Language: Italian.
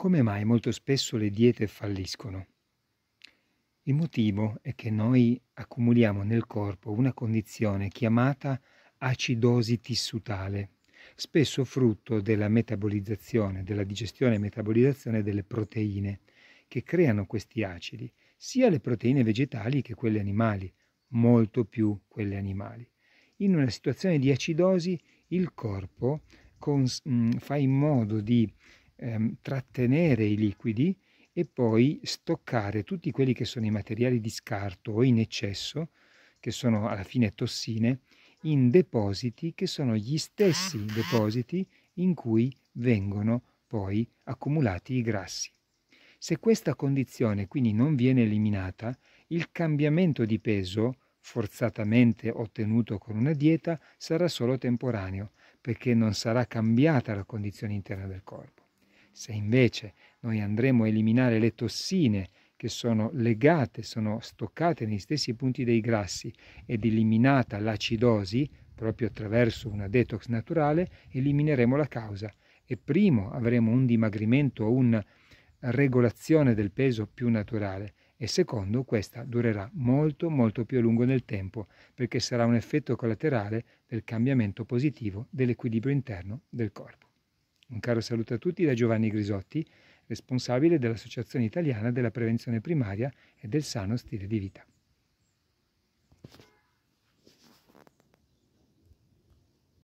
Come mai molto spesso le diete falliscono? Il motivo è che noi accumuliamo nel corpo una condizione chiamata acidosi tissutale, spesso frutto della metabolizzazione, della digestione e metabolizzazione delle proteine, che creano questi acidi, sia le proteine vegetali che quelle animali, molto più quelle animali. In una situazione di acidosi il corpo cons- mm, fa in modo di ehm, trattenere i liquidi e poi stoccare tutti quelli che sono i materiali di scarto o in eccesso, che sono alla fine tossine, in depositi che sono gli stessi ah. depositi in cui vengono poi accumulati i grassi. Se questa condizione quindi non viene eliminata, il cambiamento di peso forzatamente ottenuto con una dieta sarà solo temporaneo, perché non sarà cambiata la condizione interna del corpo. Se invece noi andremo a eliminare le tossine che sono legate, sono stoccate negli stessi punti dei grassi ed eliminata l'acidosi, proprio attraverso una detox naturale, elimineremo la causa e primo avremo un dimagrimento o una regolazione del peso più naturale e secondo questa durerà molto molto più a lungo nel tempo perché sarà un effetto collaterale del cambiamento positivo dell'equilibrio interno del corpo. Un caro saluto a tutti da Giovanni Grisotti, responsabile dell'Associazione Italiana della Prevenzione Primaria e del Sano Stile di Vita.